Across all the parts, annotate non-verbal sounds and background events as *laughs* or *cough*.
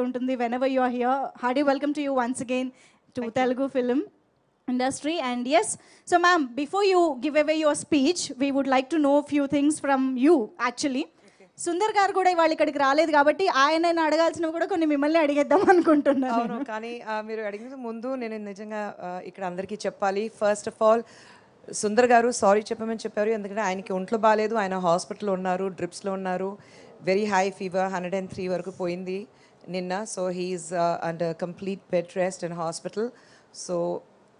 అనిపిస్తూ ఉంటుంది whenever you are here hearty welcome to you once again to Telugu film industry and yes so ma'am before you give away your speech we would like to know few things things from actually Sundar garu కూడా ఇవాళ ఇక్కడికి రాలేదు కాబట్టి ఆయన అడగాల్సినవి కూడా కొన్ని మిమ్మల్ని అడిగేద్దాం *laughs* అనుకుంటున్నాను కానీ మీరు అడిగిన ముందు నేను నిజంగా ఇక్కడ అందరికీ చెప్పాలి ఫస్ట్ ఆఫ్ ఆల్ సుందర్ గారు సారీ చెప్పమని చెప్పారు ఎందుకంటే ఆయనకి ఒంట్లో బాగాలేదు ఆయన హాస్పిటల్లో ఉన్నారు డ్రిప్స్లో ఉన్నారు very high fever hundred and three వరకు పోయింది నిన్న so he's and complete bed rest and hospital so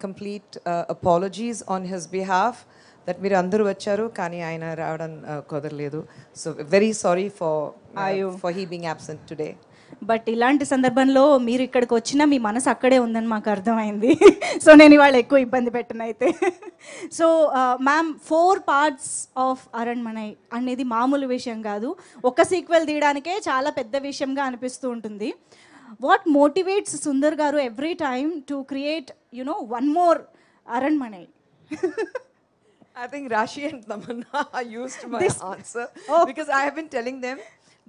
complete apologies on his behalf that మీరు అందరూ వచ్చారు కానీ ఆయన రావడం uh, కుదరలేదు so very sorry for for he being absent today but ఇలాంటి సందర్భంలో మీరు ఇక్కడికి వచ్చినా మీ మనసు అక్కడే ఉందని మాకు అర్థమైంది సో *laughs* నేను ఇవాళ ఎక్కువ ఇబ్బంది పెట్టను అయితే so ma'am four parts of Aranmanai అనేది మామూలు విషయం కాదు ఒక సీక్వెల్ తీయడానికే చాలా పెద్ద విషయంగా అనిపిస్తూ ఉంటుంది what motivates Sundar garu every time to create you know one more Aranmanai I think Rashi and Tamanna *laughs* used my this, answer oh. because I have been telling them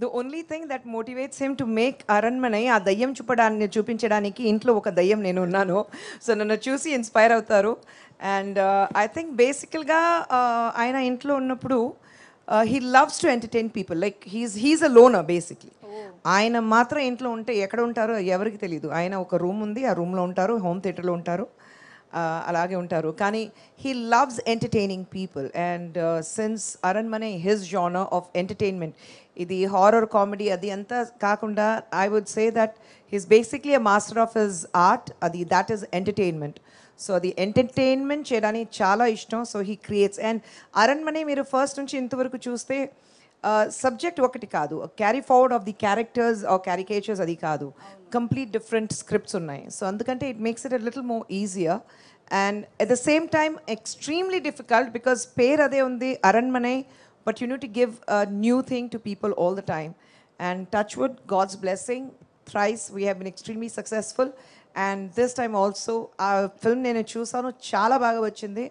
the only thing that motivates him to make Aranmanai ఆ దయ్యం చూపడాన్ని చూపించడానికి ఇంట్లో ఒక దయ్యం నేను ఉన్నాను so నన్ను చూసి ఇన్స్పైర్ అవుతారు అండ్ ఐ థింక్ బేసికల్గా ఆయన ఇంట్లో ఉన్నప్పుడు he loves to entertain people like he's he's a loner basically ఆయన మాత్రం ఇంట్లో ఉంటే ఎక్కడ ఉంటారో ఎవరికి తెలియదు ఆయన ఒక రూమ్ ఉంది ఆ రూమ్లో ఉంటారు హోమ్ థియేటర్లో ఉంటారు అలాగే ఉంటారు కానీ he loves entertaining people and since Aranmanai his genre of entertainment ఇది హారర్ కామెడీ అది అంతా కాకుండా I would say that he's basically a master of his art అది దాట్ ఈస్ ఎంటర్టైన్మెంట్ సో అది ఎంటర్టైన్మెంట్ చేయడానికి చాలా ఇష్టం so he creates and Aranmanai మీరు ఫస్ట్ నుంచి ఇంతవరకు చూస్తే సబ్జెక్ట్ ఒకటి కాదు carry forward of the characters or caricatures అది కాదు కంప్లీట్ డిఫరెంట్ స్క్రిప్ట్స్ ఉన్నాయి సో అందుకంటే it makes it a little more easier and at the same time extremely difficult because పేరు అదే ఉంది Aranmanai but you knew to give new thing to people all the time and touch wood God's blessing thrice we have been extremely successful and this time also ఆ film నేను చూసాను చాలా బాగా వచ్చింది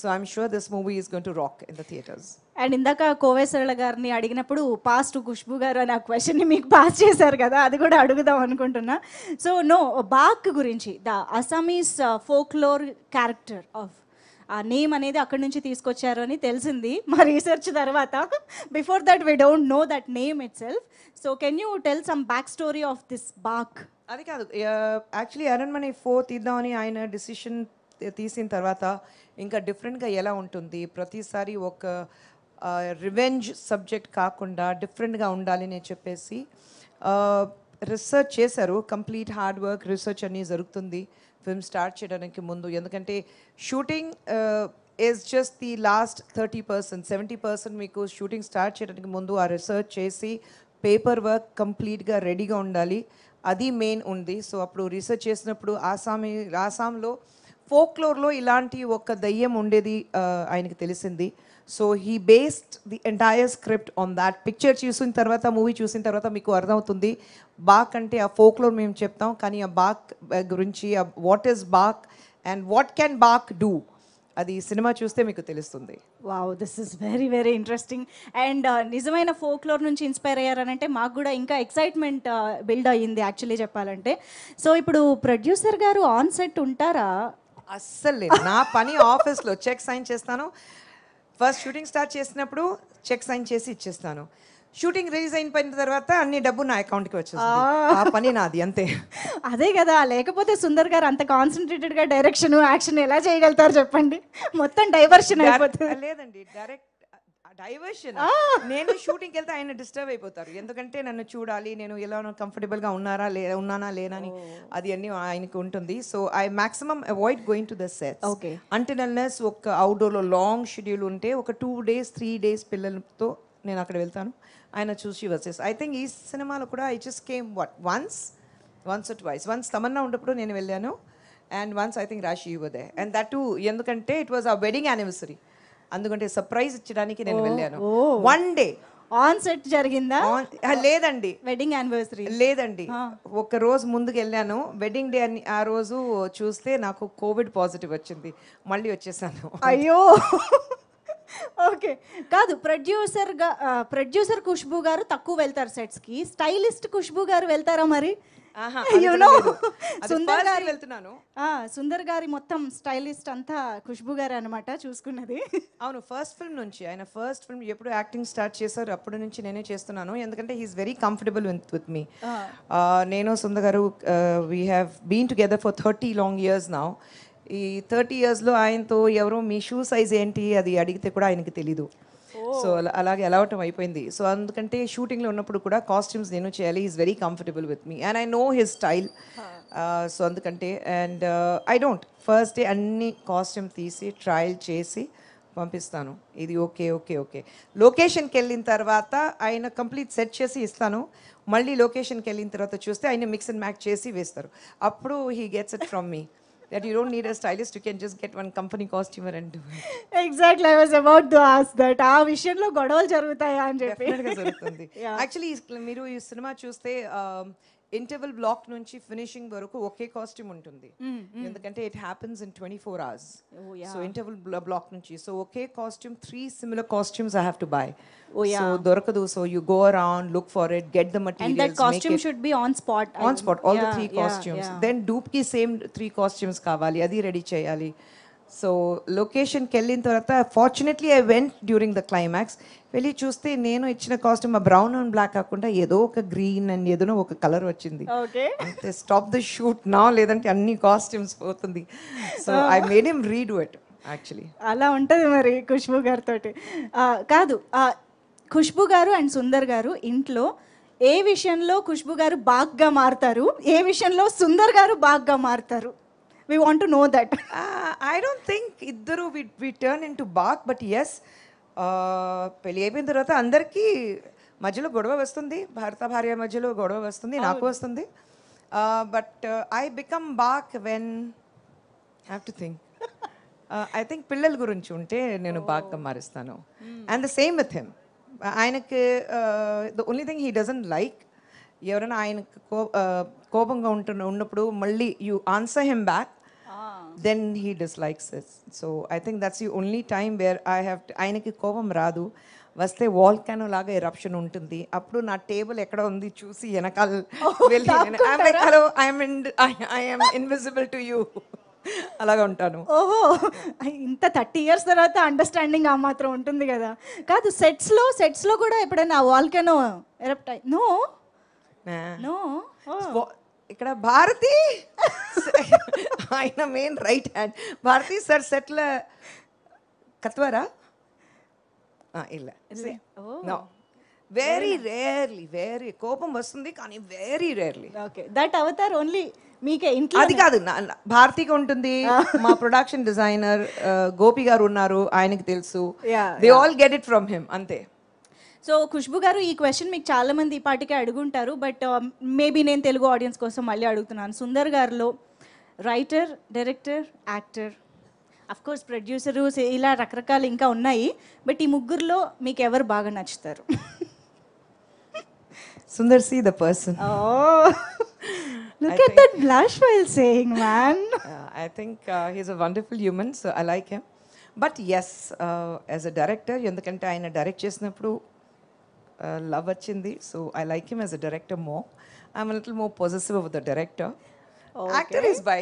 so I'm sure this movie is going to rock in the theatres and ఇందాక కోవేశ్వరుల గారిని అడిగినప్పుడు past Khushbu గారు అని ఆ క్వశ్చన్ని మీకు పాస్ చేశారు కదా అది కూడా అడుగుదాం అనుకుంటున్నా సో నో బాక్ గురించి the Assamese folklore character of a name అనేది అక్కడి నుంచి తీసుకొచ్చారు అని తెలిసింది మా రీసెర్చ్ తర్వాత before that we don't know that name itself so can you tell some back story of this Bak అది కాదు యాక్చువల్లీ అరణ్మణి ఫోర్ తీద్దామని ఆయన డిసిషన్ తీసిన తర్వాత ఇంకా డిఫరెంట్గా ఎలా ఉంటుంది ప్రతిసారి ఒక రివెంజ్ సబ్జెక్ట్ కాకుండా డిఫరెంట్గా ఉండాలి అని చెప్పేసి రీసెర్చ్ చేశారు కంప్లీట్ హార్డ్ వర్క్ రీసెర్చ్ అన్నీ జరుగుతుంది ఫిల్మ్ స్టార్ట్ చేయడానికి ముందు ఎందుకంటే shooting is just the last thirty percent seventy percent మీకు షూటింగ్ స్టార్ట్ చేయడానికి ముందు ఆ రీసెర్చ్ చేసి పేపర్ వర్క్ కంప్లీట్గా రెడీగా ఉండాలి అది మెయిన్ ఉంది సో అప్పుడు రీసెర్చ్ చేసినప్పుడు ఆసామి ఆసాంలో ఫోక్లోర్లో ఇలాంటి ఒక దయ్యం ఉండేది ఆయనకు తెలిసింది so he based the entire script on that picture చూసిన తర్వాత మూవీ చూసిన తర్వాత మీకు అర్థమవుతుంది బాక్ అంటే ఆ ఫోక్లో మేము చెప్తాం కానీ ఆ బాక్ eh, గురించి uh what is Bak and what can Bak do అది సినిమా చూస్తే మీకు తెలుస్తుంది wow this is very very interesting and నిజమైన ఫోక్లోర్ నుంచి ఇన్స్పైర్ అయ్యారనంటే మాకు కూడా ఇంకా ఎక్సైట్మెంట్ బిల్డ్ uh, అయ్యింది యాక్చువల్లీ చెప్పాలంటే సో ఇప్పుడు ప్రొడ్యూసర్ గారు ఆన్ సెట్ ఉంటారా అస్సలు లేదు నా పని ఆఫీస్లో చెక్ సైన్ చేస్తాను ఫస్ట్ షూటింగ్ స్టార్ట్ చేసినప్పుడు చెక్ సైన్ చేసి ఇచ్చేస్తాను షూటింగ్ రిలీజ్ అయిన తర్వాత అన్ని డబ్బు నా అకౌంట్కి వచ్చింది ఆ పని నాది అంతే అదే కదా లేకపోతే సుందర్ గారు అంత గా డైరెక్షన్ యాక్షన్ ఎలా చేయగలుగుతారు చెప్పండి మొత్తం డైవర్షన్ అయిపోతుంది లేదండి డైరెక్ట్ డైవర్షన్ నేను షూటింగ్ వెళ్తే ఆయన డిస్టర్బ్ అయిపోతారు ఎందుకంటే నన్ను చూడాలి నేను ఎలా కంఫర్టబుల్గా ఉన్నారా లేదా ఉన్నానా లేనా అని అది అన్ని ఆయనకి ఉంటుంది so I maximum avoid going to the set okay అంటెనల్నెస్ ఒక అవుట్డోర్లో లాంగ్ షెడ్యూల్ ఉంటే ఒక టూ డేస్ త్రీ డేస్ పిల్లలతో నేను అక్కడ వెళ్తాను ఆయన చూసి వచ్చేసి ఐ థింక్ ఈ సినిమాలో కూడా I just came what once once twice once Tamannaah ఉన్నప్పుడు నేను వెళ్ళాను and once I think Raashi యువదే అండ్ దట్ టూ ఎందుకంటే it was a wedding anniversary అందుకంటే సర్ప్రైజ్ ఇచ్చడానికి నేను వెళ్ళాను వన్ డే ఆన్ సెట్ జరిగిందా లేదండి వెడ్డింగ్ యానివర్సరీ లేదండి ఒక రోజు ముందుకు వెళ్ళాను వెడ్డింగ్ డే అని ఆ రోజు చూస్తే నాకు కోవిడ్ పాజిటివ్ వచ్చింది మళ్ళీ వచ్చేసాను అయ్యో ఓకే కాదు ప్రొడ్యూసర్గా ప్రొడ్యూసర్ ఖుష్బు గారు తక్కువ వెళ్తారు సెట్స్ కి స్టైలిస్ట్ ఖుష్బు గారు వెళ్తారా మరి *laughs* సుందర్ గారు వెళ్తున్నాను సుందర్ గారి మొత్తం స్టైలిస్ట్ అంతా ఖుష్బు గారు అనమాట చూసుకున్నది అవును ఫస్ట్ ఫిల్మ్ నుంచి ఆయన ఫస్ట్ ఫిల్మ్ ఎప్పుడు యాక్టింగ్ స్టార్ట్ చేశారు అప్పటి నుంచి నేనే చేస్తున్నాను ఎందుకంటే he's very comfortable with with me నేను సుందర్ గారు we have been together for thirty long years now ఈ థర్టీ ఇయర్స్లో ఆయనతో ఎవరో మీ షూ సైజ్ ఏంటి అది అడిగితే కూడా ఆయనకి తెలీదు సో అలాగే అలవటం అయిపోయింది సో అందుకంటే షూటింగ్లో ఉన్నప్పుడు కూడా కాస్ట్యూమ్స్ నేను చేయాలి is very comfortable with me and I know his style so అందుకంటే and I don't first day అన్ని కాస్ట్యూమ్ తీసి ట్రయల్ చేసి పంపిస్తాను ఇది ఓకే ఓకే ఓకే లొకేషన్కి వెళ్ళిన తర్వాత ఆయన కంప్లీట్ సెట్ చేసి ఇస్తాను మళ్ళీ లొకేషన్కి వెళ్ళిన తర్వాత చూస్తే ఆయన మిక్స్ అండ్ మ్యాక్ చేసి వేస్తారు అప్పుడు he gets it from me that you don't need a stylist, you can just get one company costumer and do it. Exactly, I was about to ask that. ఆ విషయంలో గొడవలు జరుగుతాయా అని చెప్పి జరుగుతుంది యాక్చువల్లీ మీరు ఈ సినిమా చూస్తే ఇంటర్వెల్ బ్లాక్ నుంచి ఫినిషింగ్ వరకు ఒకే కాస్ట్యూమ్ ఉంటుంది mm, mm. ఎందుకంటే it happens in twenty four hours so interval block నుంచి సో ఒకే costume three similar costumes I have to buy దొరకదు so you go around look for it get the costume costumes then dupe కి same three costumes కావాలి అది ready చేయాలి so లొకేషన్కి వెళ్ళిన తర్వాత fortunately I went during the climax వెళ్ళి చూస్తే నేను ఇచ్చిన కాస్ట్యూమ్ ఆ బ్రౌన్ అండ్ బ్లాక్ కాకుండా ఏదో ఒక గ్రీన్ అండ్ ఏదో ఒక కలర్ వచ్చింది స్టాప్ ద షూట్ నా లేదంటే అన్ని కాస్ట్యూమ్స్ పోతుంది so I made redo it actually అలా ఉంటుంది మరి ఖుష్బు గారితో కాదు ఖుష్బు గారు అండ్ సుందర్ గారు ఇంట్లో ఏ విషయంలో ఖుష్బు గారు బాగ్గా మారుతారు ఏ విషయంలో సుందర్ గారు బాగ్గా మారుతారు we want to know that I don't think ఇద్దరు we turn into Bak but yes పెళ్ళి అయిపోయిన తర్వాత అందరికీ మధ్యలో గొడవ వస్తుంది భారత భార్య మధ్యలో గొడవ వస్తుంది నాకు వస్తుంది but I become Bak when have to think I think పిల్లల గురించి ఉంటే నేను బాగా మారుస్తాను and the same with him ఆయనకి the only thing he doesn't like ఎవరైనా ఆయనకు కోపంగా ఉంటున్న ఉన్నప్పుడు మళ్ళీ you answer him back then he dislikes is so I think that's you only time where I have ఆయనకి కోపం రాదు వస్తే వాల్కానో లాగా ఎరప్షన్ ఉంటుంది అప్పుడు నా టేబుల్ ఎక్కడ ఉంది చూసి వెనకాల ఇన్విజిబుల్ టు యూ అలాగా ఉంటాను ఓహో ఇంత థర్టీ ఇయర్స్ తర్వాత అండర్స్టాండింగ్ ఆ మాత్రం ఉంటుంది కదా కాదు సెట్స్లో సెట్స్లో కూడా ఎప్పుడైనా వాల్కెనో ఎరప్ట్ నో నో ఇక్కడ భారతి *laughs* ఆయన main right hand Bharathi sir సెట్ల కత్వారా ఇలా వెరీ రేర్లీ వెరీ కోపం వస్తుంది కానీ very rarely okay that avatar only మీకే ఇంట్లో అది కాదు భారతికి ఉంటుంది మా ప్రొడక్షన్ డిజైనర్ uh, గోపి గారు ఉన్నారు ఆయనకి తెలుసు they all get it from him అంతే సో ఖుష్బు గారు ఈ క్వశ్చన్ మీకు చాలామంది మంది పాటికే అడుగుంటారు బట్ మేబీ um, నేను తెలుగు ఆడియన్స్ కోసం మళ్ళీ అడుగుతున్నాను సుందర్ గారిలో writer director actor course producer ఇలా రకరకాలు ఇంకా ఉన్నాయి బట్ ఈ ముగ్గురులో మీకు ఎవరు బాగా నచ్చుతారు Sundar see the person look while saying I think he's a wonderful human so I like him but yes as a director ఎందుకంటే ఆయన డైరెక్ట్ చేసినప్పుడు లవ్ uh, వచ్చింది so I like him as a director more I'm little more possessive of the director actor is by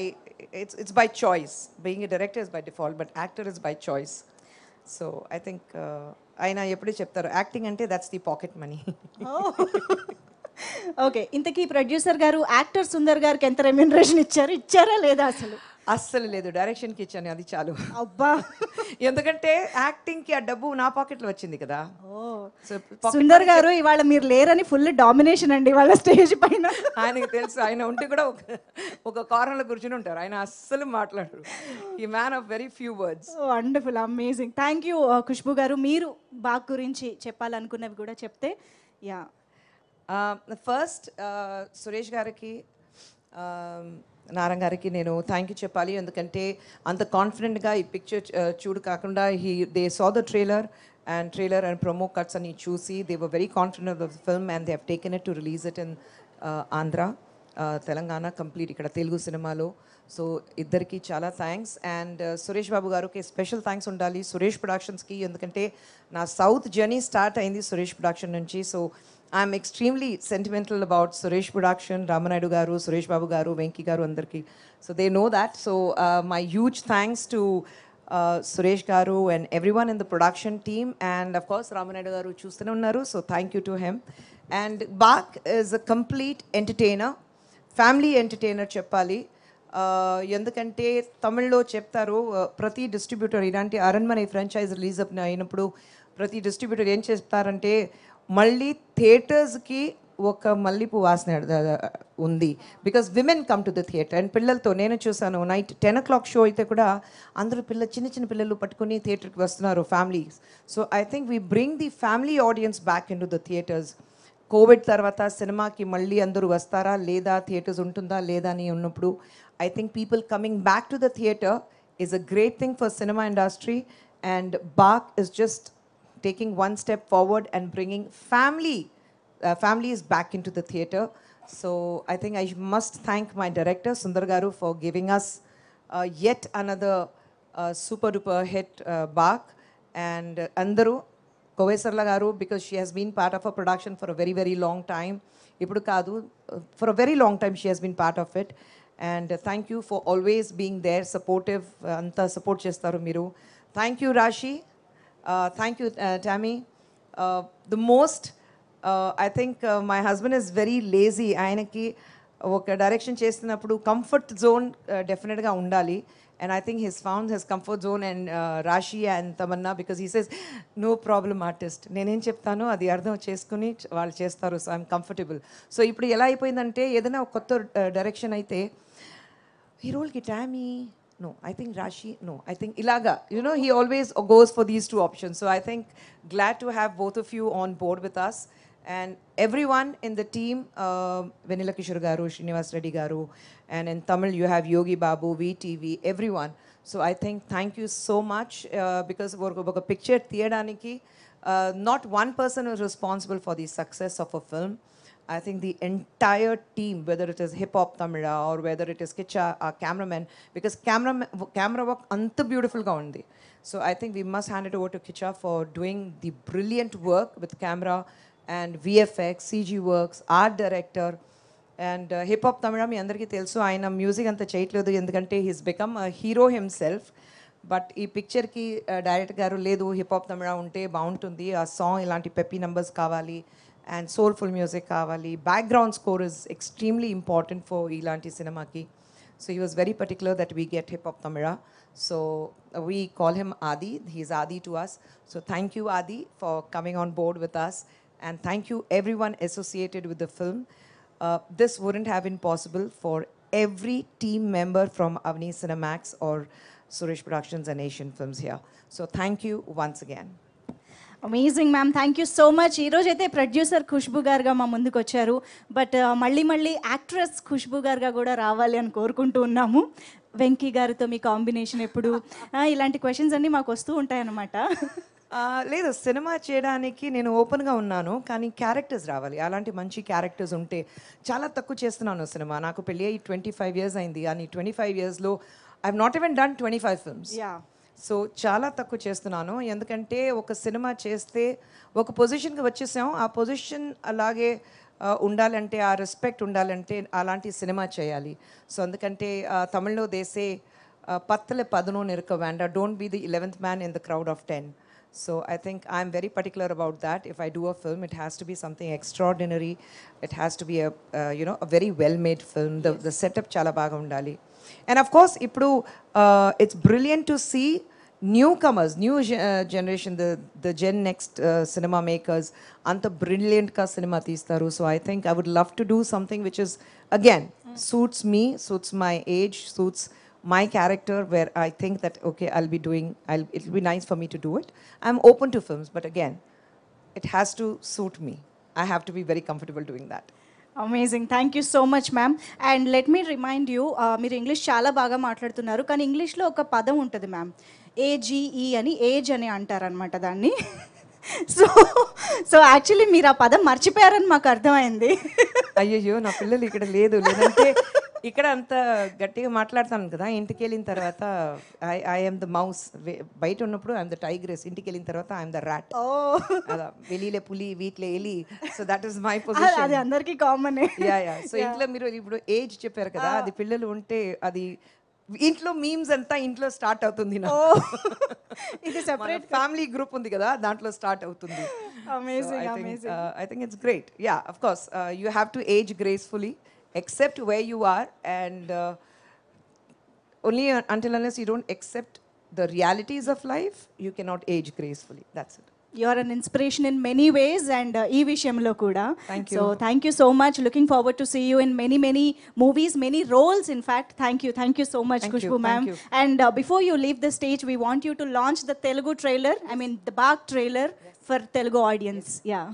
it's it's by choice being a director is by default but actor is by choice so I think ఆయన ఎప్పుడూ చెప్తారు acting అంటే that's the pocket money okay ఇంతకీ producer గారు actor Sundar గారికి ఎంత remuneration ఇచ్చారు ఇచ్చారా లేదా అసలు అస్సలు లేదు డైరెక్షన్కి ఇచ్చాను అది చాలు అబ్బా ఎందుకంటే యాక్టింగ్కి ఆ డబ్బు నా పాకెట్లో వచ్చింది కదా సుందర్ గారు ఇవాళ మీరు లేరని ఫుల్ డామినేషన్ అండి ఇవాళ స్టేజ్ పైన ఆయనకి తెలుసు ఆయన ఉంటే కూడా ఒక ఒక కారణంలో కూర్చుని ఉంటారు ఆయన అస్సలు మాట్లాడరు ఈ man of very few words wonderful amazing thank you Khushbu గారు మీరు బాగ్ గురించి చెప్పాలనుకున్నవి కూడా చెప్తే యా ఫస్ట్ సురేష్ గారికి నారంగారికి నేను థ్యాంక్ యూ చెప్పాలి ఎందుకంటే అంత కాన్ఫిడెంట్గా ఈ పిక్చర్ చూడు కాకుండా he they saw the trailer and trailer and promo cuts అని చూసి they were very confident of the film and they have taken it to release it in Andhra Telangana complete ఇక్కడ తెలుగు సినిమాలో సో ఇద్దరికి చాలా థ్యాంక్స్ అండ్ సురేష్ బాబు గారికి special thanks ఉండాలి సురేష్ ప్రొడక్షన్స్కి ఎందుకంటే నా సౌత్ జర్నీ స్టార్ట్ అయింది సురేష్ ప్రొడక్షన్ నుంచి so I'm extremely sentimental about Suresh production Ramanaidu గారు సురేష్ బాబు గారు వెంకీ గారు అందరికీ so they know that so my huge thanks to Suresh గారు and everyone in the production team and of course Ramanaidu గారు చూస్తూనే ఉన్నారు so thank you to him and Bak is a complete entertainer family entertainer చెప్పాలి uh, ఎందుకంటే తమిళ్లో చెప్తారు uh, ప్రతి distributor ఇలాంటి అరణ్మనే ఫ్రాంచైజ్ రిలీజ్ అయినప్పుడు ప్రతి డిస్ట్రిబ్యూటర్ ఏం చెప్తారంటే మళ్ళీ థియేటర్స్కి ఒక మల్లిపు వాసన ఉంది because women come to the theatre and పిల్లలతో నేను చూశాను night ten o'clock show అయితే కూడా అందరూ పిల్ల చిన్న చిన్న పిల్లలు పట్టుకుని థియేటర్కి వస్తున్నారు families so I think we bring the family audience back into the theatres Covid తర్వాత సినిమాకి మళ్ళీ అందరూ వస్తారా లేదా థియేటర్స్ ఉంటుందా లేదా అని ఉన్నప్పుడు I think people coming back to the theatre is a great thing for cinema industry and Bak is just taking one step forward and bringing family uh, families back into the theater. So I think I must thank my director Sundar Garu for giving us uh, yet another uh, super duper hit uh, bark and uh, Andaru Kovesarla Garu because she has been part of a production for a very very long time. Ipudu Kadu uh, for a very long time she has been part of it. And thank you for always being there, supportive, uh, anta support chestaru miru. Thank you, Rashi. thank you, Tammy. the most, I think my husband is very lazy. ఆయనకి ఒక direction చేస్తున్నప్పుడు comfort zone డెఫినెట్గా ఉండాలి and I think he's found his comfort zone and uh, Rashi and Tamanna because he says, no problem artist. నేనేం చెప్తానో అది అర్థం చేసుకుని వాళ్ళు చేస్తారు సో ఐఎమ్ కంఫర్టబుల్ సో ఇప్పుడు ఎలా అయిపోయిందంటే ఏదైనా ఒక కొత్త డైరెక్షన్ అయితే హీరోల్కి టామీ no, I think Rashi, no, I think Ilaga. You know, he always goes for these two options. So I think glad to have both of you on board with us. And everyone in the team, uh, Vanilla Kishore Garu, Srinivas Reddy Garu, and in Tamil you have Yogi Babu, VTV, everyone. So I think thank you so much uh, because ఒక picture తీయడానికి uh, not one person is responsible for the success of a film. I think the entire team, whether it is hip hop Tamila or whether it is Kicha, our cameraman, because camera camera work anta beautiful ga undi. So I think we must hand it over to Kicha for doing the brilliant work with camera and VFX, CG works, art director. And hip hop Tamizha మీ అందరికీ తెలుసు ఆయన music అంత చేయట్లేదు ఎందుకంటే he's become hero himself but ఈ పిక్చర్కి director గారు లేదు హిప్ హాప్ తమిళ ఉంటే బాగుంటుంది ఆ సాంగ్ ఇలాంటి పెప్పీ నెంబర్స్ కావాలి and soulful music kavali. Background score is extremely important for Ilanti ki. So he was very particular that we get hip hop Tamira. So we call him Adi. He's Adi to us. So thank you, Adi, for coming on board with us. And thank you, everyone associated with the film. Uh, this wouldn't have been possible for every team member from Avni Cinemax or Suresh Productions and Asian Films here. So thank you once again. Amazing ma'am thank you so much ఈరోజు అయితే producer Khushbu గారుగా మా ముందుకు వచ్చారు but uh, మళ్ళీ మళ్ళీ actress Khushbu గారుగా కూడా రావాలి అని కోరుకుంటూ ఉన్నాము వెంకీ గారితో మీ కాంబినేషన్ ఎప్పుడు ఇలాంటి క్వశ్చన్స్ అన్నీ మాకు వస్తూ ఉంటాయన్నమాట లేదు సినిమా చేయడానికి నేను ఓపెన్గా ఉన్నాను కానీ క్యారెక్టర్స్ రావాలి అలాంటి మంచి క్యారెక్టర్స్ ఉంటే చాలా తక్కువ చేస్తున్నాను సినిమా నాకు పెళ్ళి అయ్యి ట్వంటీ ఫైవ్ ఇయర్స్ అయింది కానీ ట్వంటీ ఫైవ్ ఇయర్స్లో I not even done twenty five films so చాలా తక్కువ చేస్తున్నాను ఎందుకంటే ఒక సినిమా చేస్తే ఒక పొజిషన్కి వచ్చేసాం ఆ పొజిషన్ అలాగే ఉండాలంటే ఆ రెస్పెక్ట్ ఉండాలంటే అలాంటి సినిమా చేయాలి సో అందుకంటే తమిళ్లో దేసే పత్తల పదనూన్ ఇరుక వ్యాండ don't be the eleventh man in the crowd of ten So I think I'm very particular about that. If I do a film, it has to be something extraordinary. It has to be a uh, you know a very well-made film. The, yes. the setup chala baga undali. And of course, Ipru, uh, it's brilliant to see newcomers, new uh, generation, the, the Gen Next uh, cinema makers, anta brilliant ka cinema teestaru. So I think I would love to do something which is, again, hmm. suits me, suits my age, suits my character where I think that, okay, I'll be doing, I'll, it'll be nice for me to do it. I'm open to films, but again, it has to suit me. I have to be very comfortable doing that. Amazing thank you so much ma'am and let me remind you మీరు English చాలా బాగా మాట్లాడుతున్నారు కానీ ఇంగ్లీష్లో ఒక పదం ఉంటుంది ma'am A G E e అని ఏజ్ అని అంటారనమాట దాన్ని సో సో యాక్చువల్లీ మీరు ఆ పదం మర్చిపోయారని మాకు అర్థమైంది అయ్యయ్యో నా పిల్లలు ఇక్కడ లేదు లేదంటే ఇక్కడ అంత గట్టిగా మాట్లాడతాను కదా ఇంటికి వెళ్ళిన తర్వాత ఐ ఐఎమ్ ద మౌస్ బయట ఉన్నప్పుడు ఐఎమ్ ద టైగ్రెస్ ఇంటికి వెళ్ళిన తర్వాత ఐఎమ్ ద ర్యాట్ వెళ్ళిలే పులి వీటిలో వెళ్ళి so that is my position అది అందరికీ కామన్ యా యా సో ఇంట్లో మీరు ఇప్పుడు ఏజ్ చెప్పారు కదా అది పిల్లలు ఉంటే అది ఇంట్లో మీమ్స్ అంతా ఇంట్లో స్టార్ట్ అవుతుంది *laughs* ఇది సెపరేట్ ఫ్యామిలీ గ్రూప్ ఉంది కదా దాంట్లో స్టార్ట్ అవుతుంది amazing I think it's great yeah of course you have to age gracefully accept where you are and uh, only uh, until unless you don't accept the realities of life, you cannot age gracefully. That's it. You are an inspiration in many ways and uh, ee vishayamlo kuda. Thank you. So thank you so much. Looking forward to see you in many, many movies, many roles in fact. Thank you. Thank you so much thank Kushbu ma'am. And uh, before you leave the stage, we want you to launch the Telugu trailer, I mean the Bach trailer yes. for Telugu audience. Yes. Yeah.